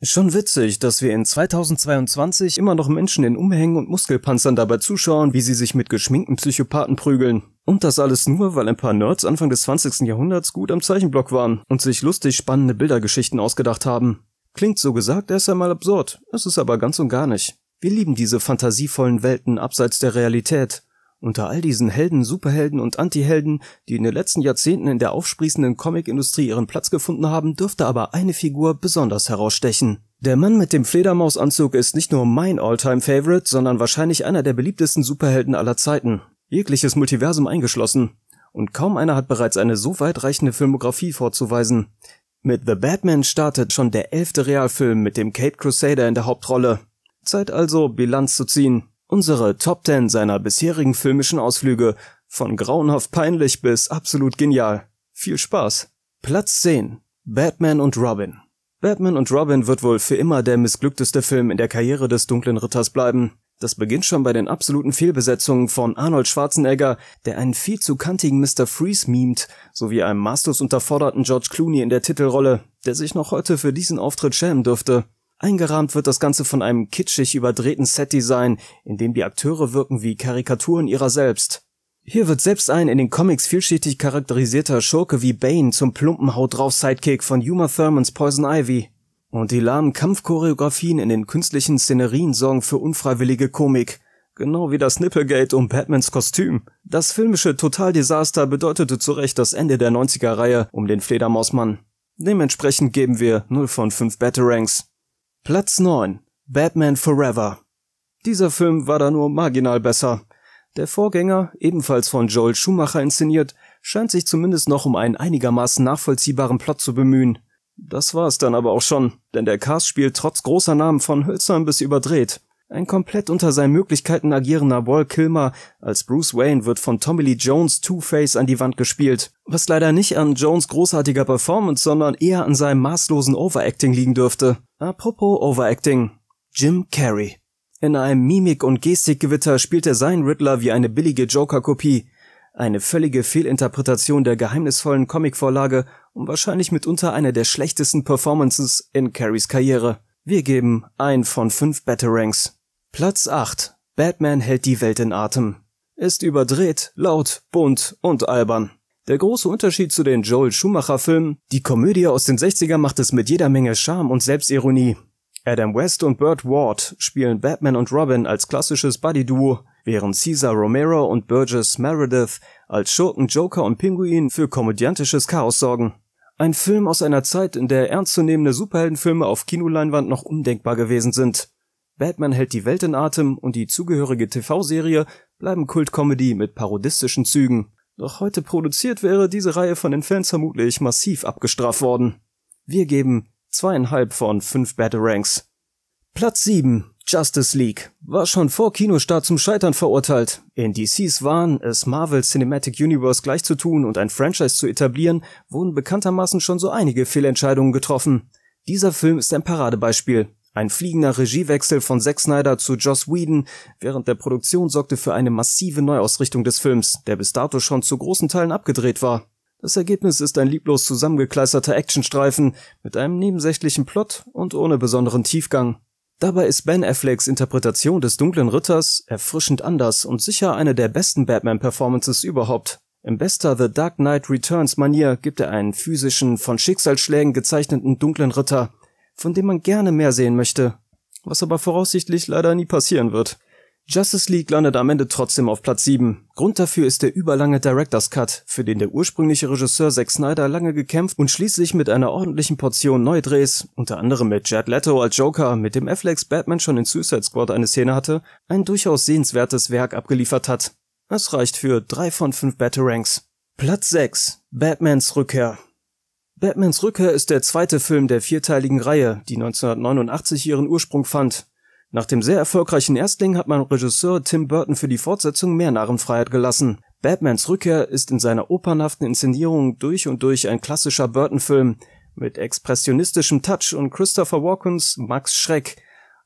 Schon witzig, dass wir in 2022 immer noch Menschen in Umhängen und Muskelpanzern dabei zuschauen, wie sie sich mit geschminkten Psychopathen prügeln. Und das alles nur, weil ein paar Nerds Anfang des 20. Jahrhunderts gut am Zeichenblock waren und sich lustig spannende Bildergeschichten ausgedacht haben. Klingt so gesagt erst einmal absurd, es ist aber ganz und gar nicht. Wir lieben diese fantasievollen Welten abseits der Realität, unter all diesen Helden, Superhelden und Antihelden, die in den letzten Jahrzehnten in der aufsprießenden Comicindustrie ihren Platz gefunden haben, dürfte aber eine Figur besonders herausstechen. Der Mann mit dem Fledermausanzug ist nicht nur mein alltime favorite sondern wahrscheinlich einer der beliebtesten Superhelden aller Zeiten. Jegliches Multiversum eingeschlossen. Und kaum einer hat bereits eine so weitreichende Filmografie vorzuweisen. Mit The Batman startet schon der elfte Realfilm mit dem Kate Crusader in der Hauptrolle. Zeit also, Bilanz zu ziehen. Unsere Top 10 seiner bisherigen filmischen Ausflüge von grauenhaft peinlich bis absolut genial. Viel Spaß. Platz 10. Batman und Robin. Batman und Robin wird wohl für immer der missglückteste Film in der Karriere des dunklen Ritters bleiben. Das beginnt schon bei den absoluten Fehlbesetzungen von Arnold Schwarzenegger, der einen viel zu kantigen Mr. Freeze memt, sowie einem maßlos unterforderten George Clooney in der Titelrolle, der sich noch heute für diesen Auftritt schämen dürfte. Eingerahmt wird das Ganze von einem kitschig überdrehten Setdesign, in dem die Akteure wirken wie Karikaturen ihrer selbst. Hier wird selbst ein in den Comics vielschichtig charakterisierter Schurke wie Bane zum plumpen Haut drauf Sidekick von Uma Thurmans Poison Ivy. Und die lahmen Kampfchoreografien in den künstlichen Szenerien sorgen für unfreiwillige Komik. Genau wie das Nipplegate um Batmans Kostüm. Das filmische Totaldesaster bedeutete zu Recht das Ende der 90er-Reihe um den Fledermausmann. Dementsprechend geben wir 0 von 5 Batarangs. Platz 9. Batman Forever. Dieser Film war da nur marginal besser. Der Vorgänger, ebenfalls von Joel Schumacher inszeniert, scheint sich zumindest noch um einen einigermaßen nachvollziehbaren Plot zu bemühen. Das war es dann aber auch schon, denn der Cast spielt trotz großer Namen von hölzern bis überdreht. Ein komplett unter seinen Möglichkeiten agierender Wall Kilmer als Bruce Wayne wird von Tommy Lee Jones Two-Face an die Wand gespielt, was leider nicht an Jones großartiger Performance, sondern eher an seinem maßlosen Overacting liegen dürfte. Apropos Overacting. Jim Carrey. In einem Mimik- und Gestikgewitter spielt er seinen Riddler wie eine billige Joker-Kopie. Eine völlige Fehlinterpretation der geheimnisvollen Comicvorlage und wahrscheinlich mitunter eine der schlechtesten Performances in Carries Karriere. Wir geben ein von fünf Batarangs. Platz 8. Batman hält die Welt in Atem. Ist überdreht, laut, bunt und albern. Der große Unterschied zu den Joel Schumacher Filmen, die Komödie aus den 60ern macht es mit jeder Menge Charme und Selbstironie. Adam West und Burt Ward spielen Batman und Robin als klassisches Buddy-Duo, während Cesar Romero und Burgess Meredith als Schurken Joker und Pinguin für komödiantisches Chaos sorgen. Ein Film aus einer Zeit, in der ernstzunehmende Superheldenfilme auf Kinoleinwand noch undenkbar gewesen sind. Batman hält die Welt in Atem und die zugehörige TV-Serie bleiben Kultkomödie mit parodistischen Zügen. Doch heute produziert wäre diese Reihe von den Fans vermutlich massiv abgestraft worden. Wir geben zweieinhalb von fünf Batarangs. Platz 7. Justice League war schon vor Kinostart zum Scheitern verurteilt. In DCs Wahn, es Marvel Cinematic Universe gleichzutun und ein Franchise zu etablieren, wurden bekanntermaßen schon so einige Fehlentscheidungen getroffen. Dieser Film ist ein Paradebeispiel. Ein fliegender Regiewechsel von Zack Snyder zu Joss Whedon während der Produktion sorgte für eine massive Neuausrichtung des Films, der bis dato schon zu großen Teilen abgedreht war. Das Ergebnis ist ein lieblos zusammengekleisterter Actionstreifen mit einem nebensächlichen Plot und ohne besonderen Tiefgang. Dabei ist Ben Afflecks Interpretation des dunklen Ritters erfrischend anders und sicher eine der besten Batman-Performances überhaupt. Im bester The Dark Knight Returns Manier gibt er einen physischen, von Schicksalsschlägen gezeichneten dunklen Ritter, von dem man gerne mehr sehen möchte, was aber voraussichtlich leider nie passieren wird. Justice League landet am Ende trotzdem auf Platz 7. Grund dafür ist der überlange Director's Cut, für den der ursprüngliche Regisseur Zack Snyder lange gekämpft und schließlich mit einer ordentlichen Portion Neudrehs, unter anderem mit Jared Leto als Joker, mit dem Afflecks Batman schon in Suicide Squad eine Szene hatte, ein durchaus sehenswertes Werk abgeliefert hat. Es reicht für 3 von 5 Batarangs. Platz 6. Batmans Rückkehr. Batmans Rückkehr ist der zweite Film der vierteiligen Reihe, die 1989 ihren Ursprung fand. Nach dem sehr erfolgreichen Erstling hat man Regisseur Tim Burton für die Fortsetzung mehr Narrenfreiheit gelassen. Batmans Rückkehr ist in seiner opernhaften Inszenierung durch und durch ein klassischer Burton-Film mit expressionistischem Touch und Christopher Walkens Max Schreck,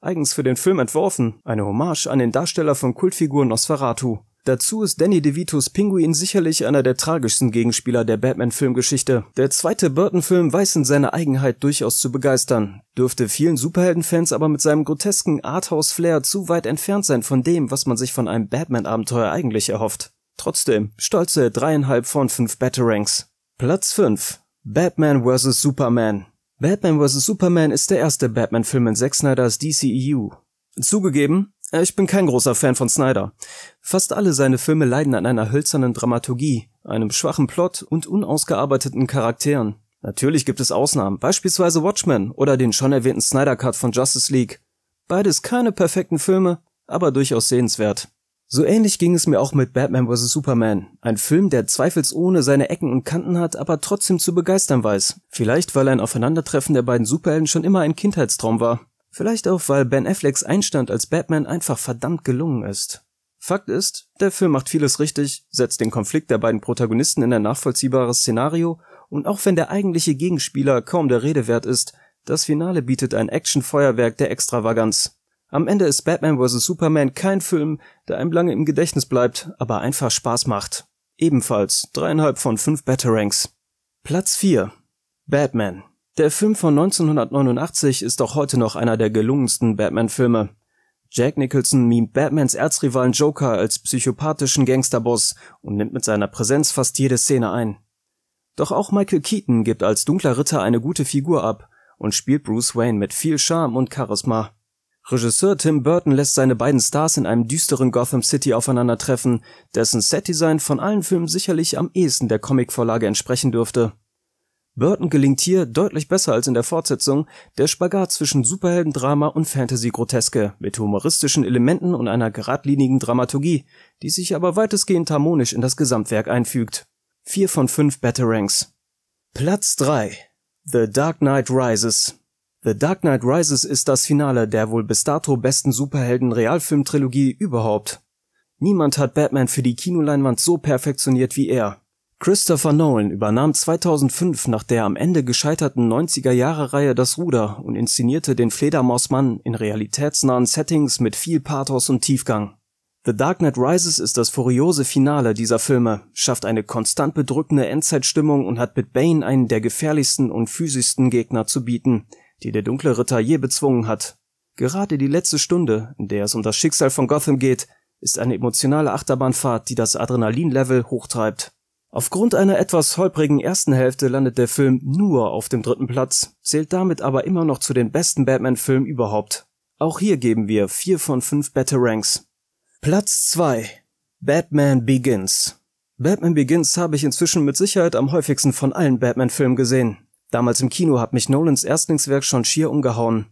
eigens für den Film entworfen, eine Hommage an den Darsteller von Kultfigur Nosferatu. Dazu ist Danny DeVitos Pinguin sicherlich einer der tragischsten Gegenspieler der Batman-Filmgeschichte. Der zweite Burton-Film weiß in seiner Eigenheit durchaus zu begeistern, dürfte vielen Superheldenfans aber mit seinem grotesken Arthouse-Flair zu weit entfernt sein von dem, was man sich von einem Batman-Abenteuer eigentlich erhofft. Trotzdem, stolze dreieinhalb von fünf Batarangs. Platz 5. Batman vs. Superman. Batman vs. Superman ist der erste Batman-Film in Zack Snyders DCEU. Zugegeben, ich bin kein großer Fan von Snyder. Fast alle seine Filme leiden an einer hölzernen Dramaturgie, einem schwachen Plot und unausgearbeiteten Charakteren. Natürlich gibt es Ausnahmen, beispielsweise Watchmen oder den schon erwähnten Snyder Cut von Justice League. Beides keine perfekten Filme, aber durchaus sehenswert. So ähnlich ging es mir auch mit Batman vs. Superman, ein Film, der zweifelsohne seine Ecken und Kanten hat, aber trotzdem zu begeistern weiß. Vielleicht, weil ein Aufeinandertreffen der beiden Superhelden schon immer ein Kindheitstraum war. Vielleicht auch, weil Ben Afflecks Einstand als Batman einfach verdammt gelungen ist. Fakt ist, der Film macht vieles richtig, setzt den Konflikt der beiden Protagonisten in ein nachvollziehbares Szenario, und auch wenn der eigentliche Gegenspieler kaum der Rede wert ist, das Finale bietet ein Actionfeuerwerk der Extravaganz. Am Ende ist Batman vs. Superman kein Film, der einem lange im Gedächtnis bleibt, aber einfach Spaß macht. Ebenfalls dreieinhalb von fünf Batarangs. Platz 4. Batman. Der Film von 1989 ist auch heute noch einer der gelungensten Batman-Filme. Jack Nicholson mimt Batmans Erzrivalen Joker als psychopathischen Gangsterboss und nimmt mit seiner Präsenz fast jede Szene ein. Doch auch Michael Keaton gibt als dunkler Ritter eine gute Figur ab und spielt Bruce Wayne mit viel Charme und Charisma. Regisseur Tim Burton lässt seine beiden Stars in einem düsteren Gotham City aufeinandertreffen, dessen Setdesign von allen Filmen sicherlich am ehesten der Comicvorlage entsprechen dürfte. Burton gelingt hier deutlich besser als in der Fortsetzung der Spagat zwischen Superheldendrama und Fantasy-Groteske mit humoristischen Elementen und einer geradlinigen Dramaturgie, die sich aber weitestgehend harmonisch in das Gesamtwerk einfügt. Vier von fünf Batarangs. Platz 3 The Dark Knight Rises The Dark Knight Rises ist das Finale der wohl bis dato besten Superhelden-Realfilm-Trilogie überhaupt. Niemand hat Batman für die Kinoleinwand so perfektioniert wie er. Christopher Nolan übernahm 2005 nach der am Ende gescheiterten 90er-Jahre-Reihe das Ruder und inszenierte den Fledermausmann in realitätsnahen Settings mit viel Pathos und Tiefgang. The Dark Knight Rises ist das furiose Finale dieser Filme, schafft eine konstant bedrückende Endzeitstimmung und hat mit Bane einen der gefährlichsten und physischsten Gegner zu bieten, die der dunkle Ritter je bezwungen hat. Gerade die letzte Stunde, in der es um das Schicksal von Gotham geht, ist eine emotionale Achterbahnfahrt, die das Adrenalinlevel hochtreibt. Aufgrund einer etwas holprigen ersten Hälfte landet der Film nur auf dem dritten Platz, zählt damit aber immer noch zu den besten Batman-Filmen überhaupt. Auch hier geben wir 4 von 5 Ranks. Platz 2 Batman Begins Batman Begins habe ich inzwischen mit Sicherheit am häufigsten von allen Batman-Filmen gesehen. Damals im Kino hat mich Nolans Erstlingswerk schon schier umgehauen.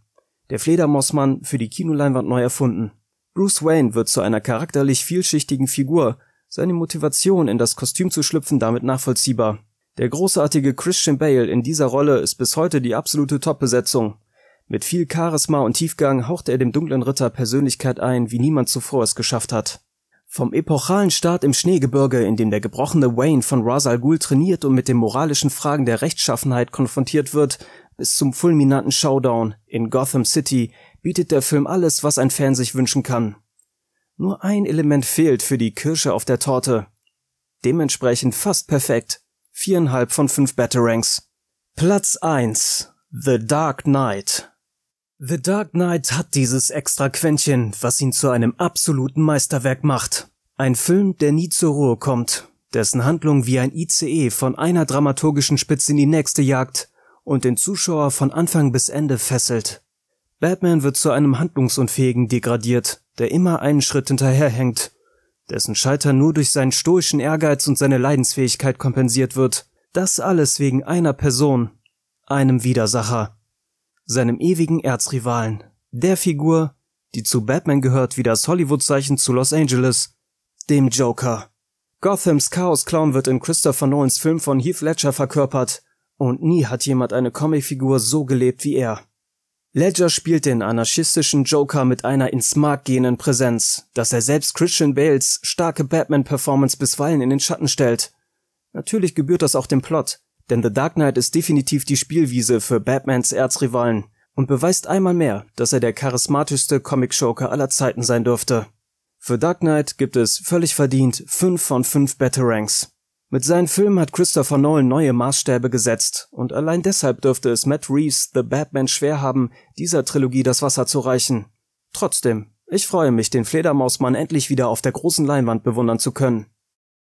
Der Fledermausmann für die Kinoleinwand neu erfunden. Bruce Wayne wird zu einer charakterlich vielschichtigen Figur, seine Motivation, in das Kostüm zu schlüpfen, damit nachvollziehbar. Der großartige Christian Bale in dieser Rolle ist bis heute die absolute Top-Besetzung. Mit viel Charisma und Tiefgang haucht er dem dunklen Ritter Persönlichkeit ein, wie niemand zuvor es geschafft hat. Vom epochalen Start im Schneegebirge, in dem der gebrochene Wayne von Ra's al Ghul trainiert und mit den moralischen Fragen der Rechtschaffenheit konfrontiert wird, bis zum fulminanten Showdown in Gotham City bietet der Film alles, was ein Fan sich wünschen kann. Nur ein Element fehlt für die Kirsche auf der Torte. Dementsprechend fast perfekt. Viereinhalb von fünf Batarangs. Platz 1. The Dark Knight. The Dark Knight hat dieses extra Quäntchen, was ihn zu einem absoluten Meisterwerk macht. Ein Film, der nie zur Ruhe kommt, dessen Handlung wie ein ICE von einer dramaturgischen Spitze in die nächste jagt und den Zuschauer von Anfang bis Ende fesselt. Batman wird zu einem handlungsunfähigen degradiert, der immer einen Schritt hinterherhängt, dessen Scheitern nur durch seinen stoischen Ehrgeiz und seine Leidensfähigkeit kompensiert wird. Das alles wegen einer Person, einem Widersacher, seinem ewigen Erzrivalen, der Figur, die zu Batman gehört wie das Hollywood-Zeichen zu Los Angeles, dem Joker. Gothams Chaos Clown wird in Christopher Nolans Film von Heath Ledger verkörpert, und nie hat jemand eine Comicfigur so gelebt wie er. Ledger spielt den anarchistischen Joker mit einer ins Mark gehenden Präsenz, dass er selbst Christian Bales starke Batman-Performance bisweilen in den Schatten stellt. Natürlich gebührt das auch dem Plot, denn The Dark Knight ist definitiv die Spielwiese für Batmans Erzrivalen und beweist einmal mehr, dass er der charismatischste Comic-Joker aller Zeiten sein dürfte. Für Dark Knight gibt es völlig verdient 5 von 5 Better Ranks. Mit seinen Filmen hat Christopher Nolan neue Maßstäbe gesetzt, und allein deshalb dürfte es Matt Reeves The Batman schwer haben, dieser Trilogie das Wasser zu reichen. Trotzdem, ich freue mich, den Fledermausmann endlich wieder auf der großen Leinwand bewundern zu können.